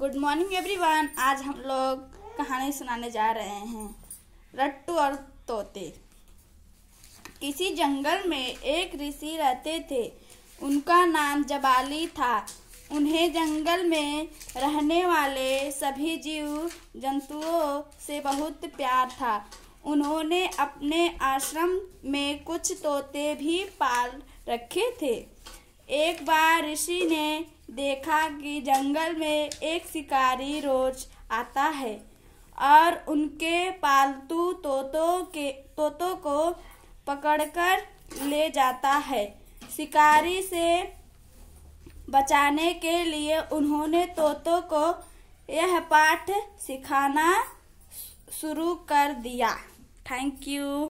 good morning everyone आज हम लोग कहानी सुनाने जा रहे हैं रट्टू और तोते किसी जंगल में एक ऋषि रहते थे उनका नाम जबाली था उन्हें जंगल में रहने वाले सभी जीव जंतुओं से बहुत प्यार था उन्होंने अपने आश्रम में कुछ तोते भी पाल रखे थे एक बार ऋषि ने देखा कि जंगल में एक शिकारी रोज आता है और उनके पालतू तोतों के तोतों को पकड़कर ले जाता है शिकारी से बचाने के लिए उन्होंने तोतों को यह पाठ सिखाना शुरू कर दिया थैंक यू